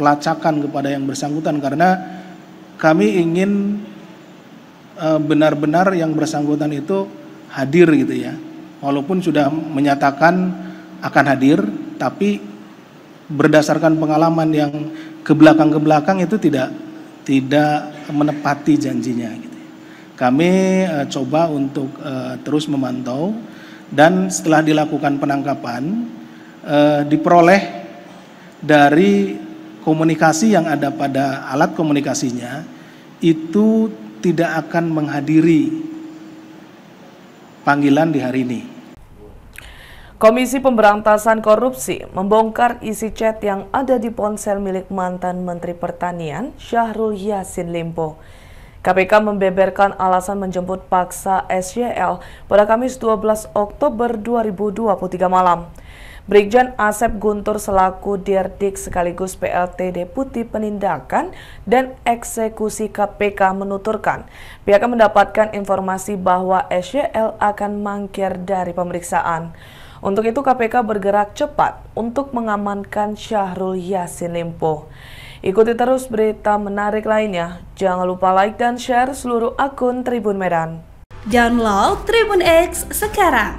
pelacakan kepada yang bersangkutan karena kami ingin e, benar-benar yang bersangkutan itu hadir gitu ya. Walaupun sudah menyatakan akan hadir, tapi berdasarkan pengalaman yang ke belakang ke belakang itu tidak tidak menepati janjinya. Gitu. Kami e, coba untuk e, terus memantau dan setelah dilakukan penangkapan diperoleh dari komunikasi yang ada pada alat komunikasinya itu tidak akan menghadiri panggilan di hari ini. Komisi Pemberantasan Korupsi membongkar isi chat yang ada di ponsel milik mantan Menteri Pertanian Syahrul Yassin Limpo. KPK membeberkan alasan menjemput paksa SYL pada Kamis 12 Oktober 2023 malam. Brigjen Asep Guntur selaku Dirdik sekaligus PLT Deputi Penindakan dan Eksekusi KPK menuturkan pihaknya mendapatkan informasi bahwa SYL akan mangkir dari pemeriksaan. Untuk itu KPK bergerak cepat untuk mengamankan Syahrul Yasin Limpo. Ikuti terus berita menarik lainnya. Jangan lupa like dan share seluruh akun Tribun Medan. Download Tribun X sekarang